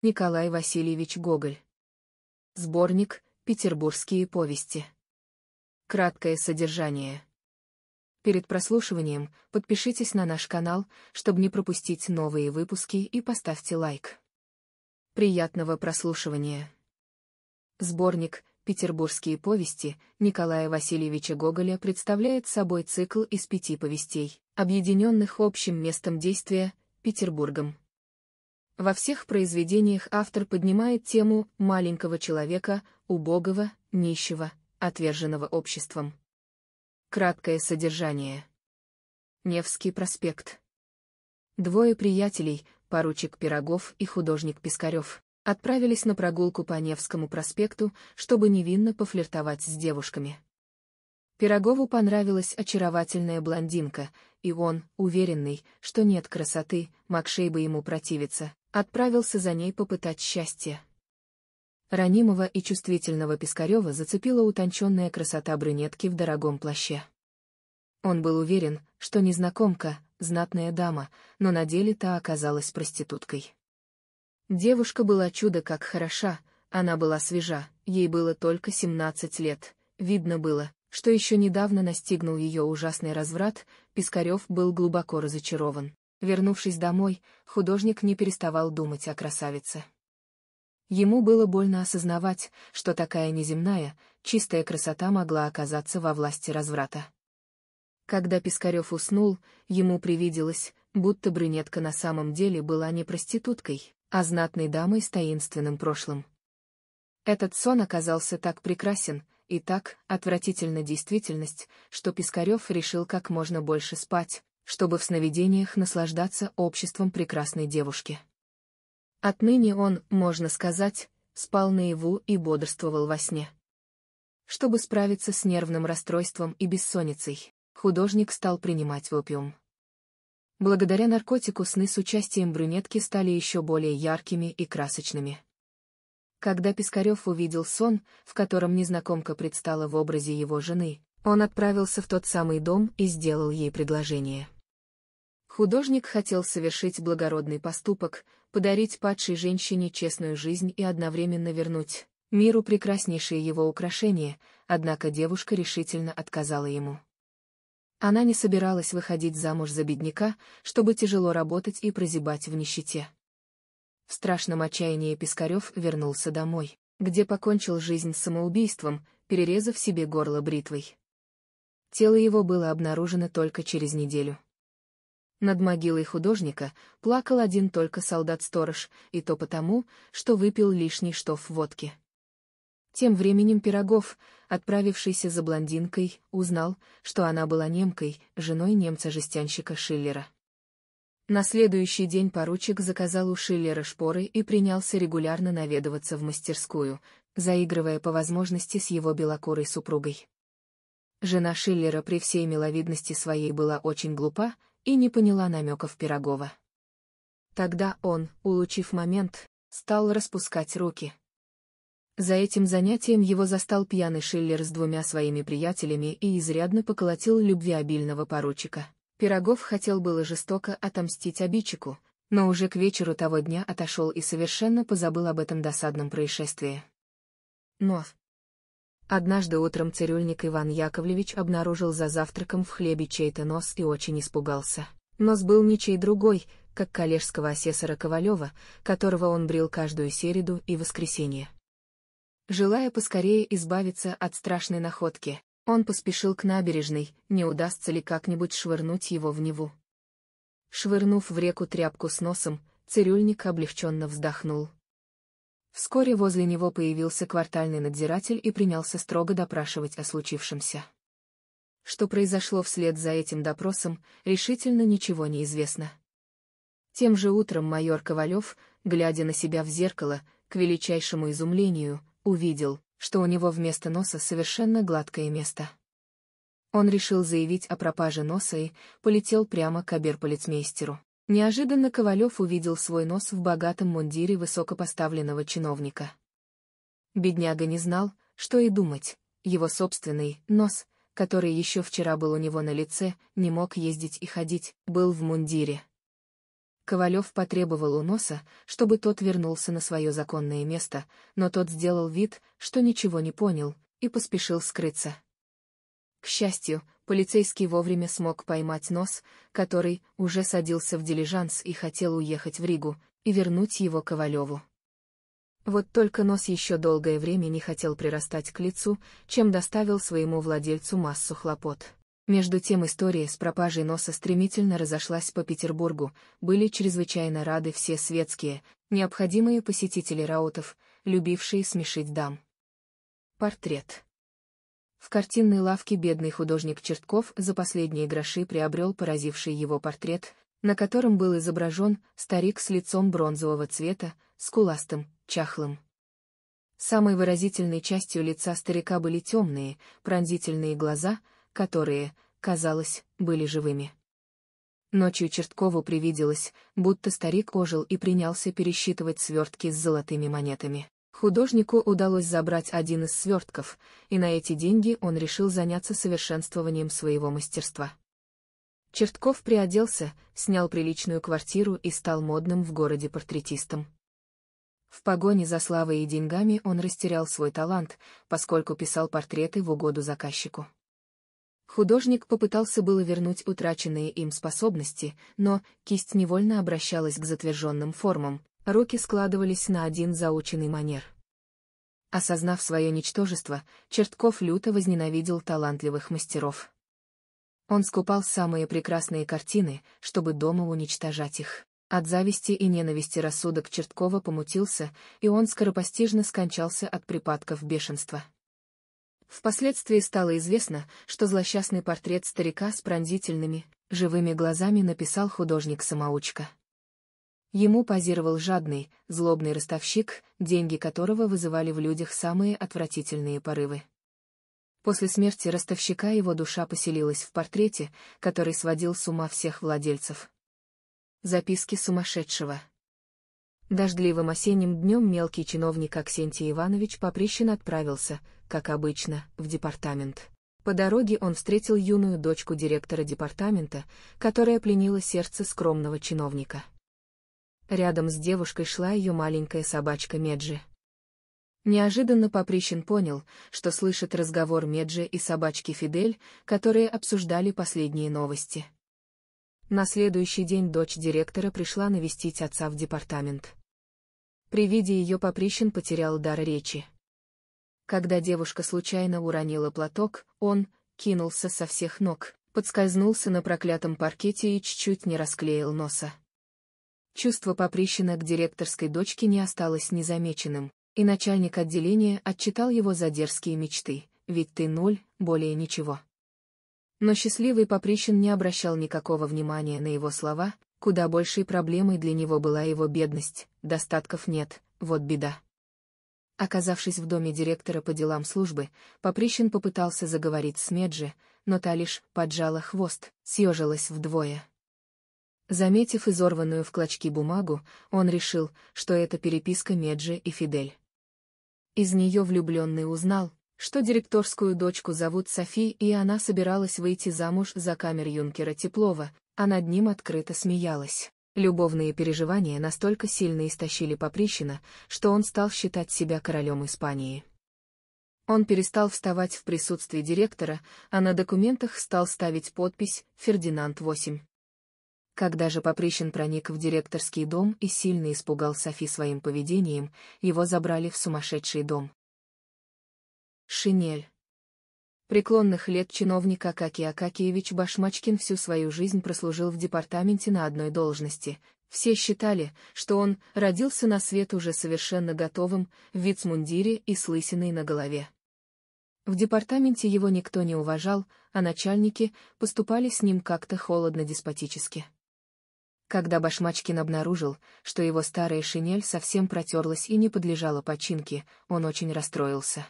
Николай Васильевич Гоголь. Сборник «Петербургские повести». Краткое содержание. Перед прослушиванием подпишитесь на наш канал, чтобы не пропустить новые выпуски и поставьте лайк. Приятного прослушивания. Сборник «Петербургские повести» Николая Васильевича Гоголя представляет собой цикл из пяти повестей, объединенных общим местом действия – Петербургом. Во всех произведениях автор поднимает тему маленького человека, убогого, нищего, отверженного обществом. Краткое содержание. Невский проспект. Двое приятелей, поручик Пирогов и художник Пискарев, отправились на прогулку по Невскому проспекту, чтобы невинно пофлиртовать с девушками. Пирогову понравилась очаровательная блондинка, и он, уверенный, что нет красоты, Макшей бы ему противиться, отправился за ней попытать счастье. Ранимого и чувствительного Пискарева зацепила утонченная красота брюнетки в дорогом плаще. Он был уверен, что незнакомка — знатная дама, но на деле та оказалась проституткой. Девушка была чудо как хороша, она была свежа, ей было только 17 лет. Видно было, что еще недавно настигнул ее ужасный разврат, Пискарев был глубоко разочарован. Вернувшись домой, художник не переставал думать о красавице. Ему было больно осознавать, что такая неземная, чистая красота могла оказаться во власти разврата. Когда Пискарев уснул, ему привиделось, будто брюнетка на самом деле была не проституткой, а знатной дамой с таинственным прошлым. Этот сон оказался так прекрасен, и так отвратительна действительность, что Пискарев решил как можно больше спать, чтобы в сновидениях наслаждаться обществом прекрасной девушки. Отныне он, можно сказать, спал наяву и бодрствовал во сне. Чтобы справиться с нервным расстройством и бессонницей, художник стал принимать опиум. Благодаря наркотику сны с участием брюнетки стали еще более яркими и красочными. Когда Пискарев увидел сон, в котором незнакомка предстала в образе его жены, он отправился в тот самый дом и сделал ей предложение. Художник хотел совершить благородный поступок, подарить падшей женщине честную жизнь и одновременно вернуть миру прекраснейшие его украшения. однако девушка решительно отказала ему. Она не собиралась выходить замуж за бедняка, чтобы тяжело работать и прозябать в нищете. В страшном отчаянии Пискарев вернулся домой, где покончил жизнь самоубийством, перерезав себе горло бритвой. Тело его было обнаружено только через неделю. Над могилой художника плакал один только солдат-сторож, и то потому, что выпил лишний штоф водки. Тем временем Пирогов, отправившийся за блондинкой, узнал, что она была немкой, женой немца-жестянщика Шиллера. На следующий день поручик заказал у Шиллера шпоры и принялся регулярно наведываться в мастерскую, заигрывая по возможности с его белокурой супругой. Жена Шиллера при всей миловидности своей была очень глупа, и не поняла намеков Пирогова. Тогда он, улучив момент, стал распускать руки. За этим занятием его застал пьяный Шиллер с двумя своими приятелями и изрядно поколотил любвеобильного поручика. Пирогов хотел было жестоко отомстить обидчику, но уже к вечеру того дня отошел и совершенно позабыл об этом досадном происшествии. Но, Однажды утром цирюльник Иван Яковлевич обнаружил за завтраком в хлебе чей-то нос и очень испугался. Нос был ничей другой, как коллежского асессора Ковалева, которого он брил каждую середу и воскресенье. Желая поскорее избавиться от страшной находки, он поспешил к набережной, не удастся ли как-нибудь швырнуть его в Неву. Швырнув в реку тряпку с носом, цирюльник облегченно вздохнул. Вскоре возле него появился квартальный надзиратель и принялся строго допрашивать о случившемся. Что произошло вслед за этим допросом, решительно ничего не известно. Тем же утром майор Ковалев, глядя на себя в зеркало, к величайшему изумлению, увидел, что у него вместо носа совершенно гладкое место. Он решил заявить о пропаже носа и полетел прямо к оберполицмейстеру. Неожиданно Ковалев увидел свой нос в богатом мундире высокопоставленного чиновника. Бедняга не знал, что и думать, его собственный нос, который еще вчера был у него на лице, не мог ездить и ходить, был в мундире. Ковалев потребовал у носа, чтобы тот вернулся на свое законное место, но тот сделал вид, что ничего не понял, и поспешил скрыться. К счастью, полицейский вовремя смог поймать нос, который уже садился в дилижанс и хотел уехать в Ригу, и вернуть его Ковалеву. Вот только нос еще долгое время не хотел прирастать к лицу, чем доставил своему владельцу массу хлопот. Между тем история с пропажей носа стремительно разошлась по Петербургу, были чрезвычайно рады все светские, необходимые посетители раутов, любившие смешить дам. Портрет в картинной лавке бедный художник Чертков за последние гроши приобрел поразивший его портрет, на котором был изображен старик с лицом бронзового цвета, скуластым, чахлым. Самой выразительной частью лица старика были темные, пронзительные глаза, которые, казалось, были живыми. Ночью Черткову привиделось, будто старик ожил и принялся пересчитывать свертки с золотыми монетами. Художнику удалось забрать один из свертков, и на эти деньги он решил заняться совершенствованием своего мастерства. Чертков приоделся, снял приличную квартиру и стал модным в городе портретистом. В погоне за славой и деньгами он растерял свой талант, поскольку писал портреты в угоду заказчику. Художник попытался было вернуть утраченные им способности, но кисть невольно обращалась к затверженным формам, Руки складывались на один заученный манер. Осознав свое ничтожество, Чертков люто возненавидел талантливых мастеров. Он скупал самые прекрасные картины, чтобы дома уничтожать их. От зависти и ненависти рассудок Черткова помутился, и он скоропостижно скончался от припадков бешенства. Впоследствии стало известно, что злосчастный портрет старика с пронзительными, живыми глазами написал художник-самоучка. Ему позировал жадный, злобный ростовщик, деньги которого вызывали в людях самые отвратительные порывы. После смерти ростовщика его душа поселилась в портрете, который сводил с ума всех владельцев. Записки сумасшедшего. Дождливым осенним днем мелкий чиновник Аксентий Иванович Поприщин отправился, как обычно, в департамент. По дороге он встретил юную дочку директора департамента, которая пленила сердце скромного чиновника. Рядом с девушкой шла ее маленькая собачка Меджи. Неожиданно Поприщин понял, что слышит разговор Меджи и собачки Фидель, которые обсуждали последние новости. На следующий день дочь директора пришла навестить отца в департамент. При виде ее Поприщин потерял дар речи. Когда девушка случайно уронила платок, он кинулся со всех ног, подскользнулся на проклятом паркете и чуть-чуть не расклеил носа. Чувство поприщина к директорской дочке не осталось незамеченным, и начальник отделения отчитал его за дерзкие мечты, ведь ты ноль, более ничего. Но счастливый поприщин не обращал никакого внимания на его слова, куда большей проблемой для него была его бедность, достатков нет, вот беда. Оказавшись в доме директора по делам службы, Поприщин попытался заговорить с Меджи, но та лишь поджала хвост, съежилась вдвое. Заметив изорванную в клочки бумагу, он решил, что это переписка Меджи и Фидель. Из нее влюбленный узнал, что директорскую дочку зовут Софи и она собиралась выйти замуж за камер юнкера Теплова, а над ним открыто смеялась. Любовные переживания настолько сильно истощили Поприщина, что он стал считать себя королем Испании. Он перестал вставать в присутствии директора, а на документах стал ставить подпись «Фердинанд 8». Когда же Поприщин проник в директорский дом и сильно испугал Софи своим поведением, его забрали в сумасшедший дом. Шинель. Преклонных лет чиновник Акаки Акакиевич Башмачкин всю свою жизнь прослужил в департаменте на одной должности. Все считали, что он родился на свет уже совершенно готовым, в вицмундире и с лысиной на голове. В департаменте его никто не уважал, а начальники поступали с ним как-то холодно-деспотически когда Башмачкин обнаружил, что его старая шинель совсем протерлась и не подлежала починке, он очень расстроился.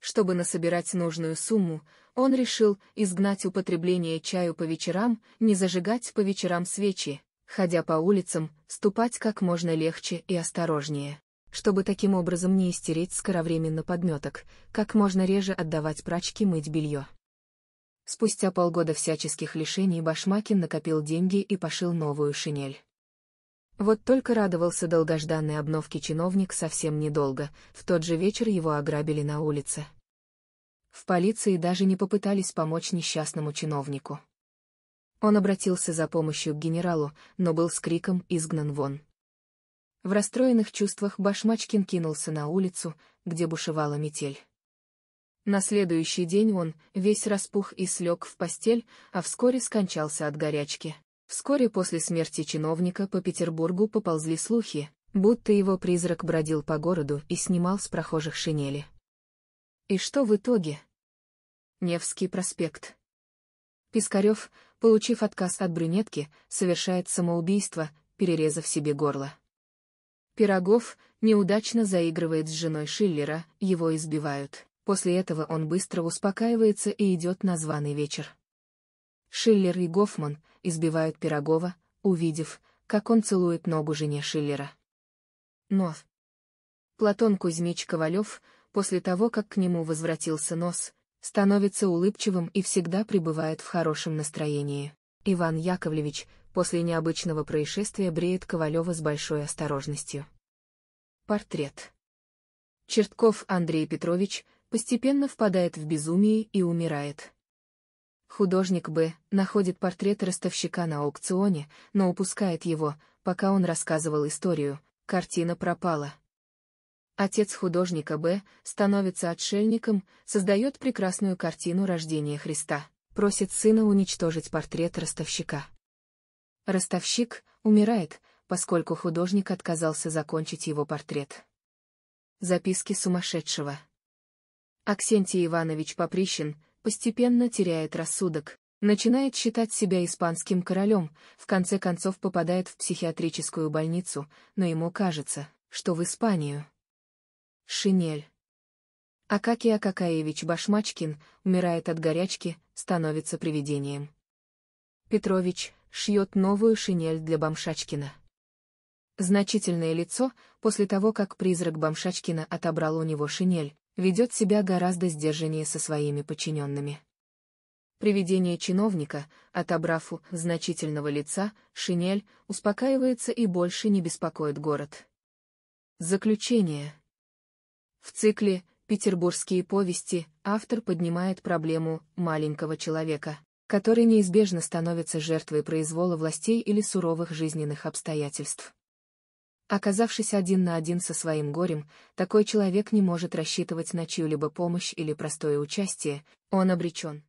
Чтобы насобирать нужную сумму, он решил изгнать употребление чаю по вечерам, не зажигать по вечерам свечи, ходя по улицам, ступать как можно легче и осторожнее. Чтобы таким образом не истереть скоровременно подметок, как можно реже отдавать прачке мыть белье. Спустя полгода всяческих лишений Башмакин накопил деньги и пошил новую шинель. Вот только радовался долгожданной обновке чиновник совсем недолго, в тот же вечер его ограбили на улице. В полиции даже не попытались помочь несчастному чиновнику. Он обратился за помощью к генералу, но был с криком изгнан вон. В расстроенных чувствах Башмачкин кинулся на улицу, где бушевала метель. На следующий день он, весь распух и слег в постель, а вскоре скончался от горячки. Вскоре после смерти чиновника по Петербургу поползли слухи, будто его призрак бродил по городу и снимал с прохожих шинели. И что в итоге? Невский проспект. Пискарев, получив отказ от брюнетки, совершает самоубийство, перерезав себе горло. Пирогов неудачно заигрывает с женой Шиллера, его избивают. После этого он быстро успокаивается и идет на званый вечер. Шиллер и Гофман избивают Пирогова, увидев, как он целует ногу жене Шиллера. Но Платон Кузьмич Ковалев, после того, как к нему возвратился нос, становится улыбчивым и всегда пребывает в хорошем настроении. Иван Яковлевич после необычного происшествия бреет Ковалева с большой осторожностью. Портрет. Чертков Андрей Петрович, постепенно впадает в безумие и умирает. Художник Б. находит портрет ростовщика на аукционе, но упускает его, пока он рассказывал историю, картина пропала. Отец художника Б. становится отшельником, создает прекрасную картину рождения Христа, просит сына уничтожить портрет ростовщика. Ростовщик умирает, поскольку художник отказался закончить его портрет. Записки сумасшедшего Аксентий Иванович Поприщин постепенно теряет рассудок, начинает считать себя испанским королем, в конце концов попадает в психиатрическую больницу, но ему кажется, что в Испанию. Шинель. Акакий Акакаевич Башмачкин умирает от горячки, становится привидением. Петрович шьет новую шинель для Бомшачкина. Значительное лицо после того, как призрак Бомшачкина отобрал у него шинель, ведет себя гораздо сдержаннее со своими подчиненными. Приведение чиновника, отобрав у значительного лица, шинель, успокаивается и больше не беспокоит город. Заключение. В цикле «Петербургские повести» автор поднимает проблему «маленького человека», который неизбежно становится жертвой произвола властей или суровых жизненных обстоятельств. Оказавшись один на один со своим горем, такой человек не может рассчитывать на чью-либо помощь или простое участие, он обречен.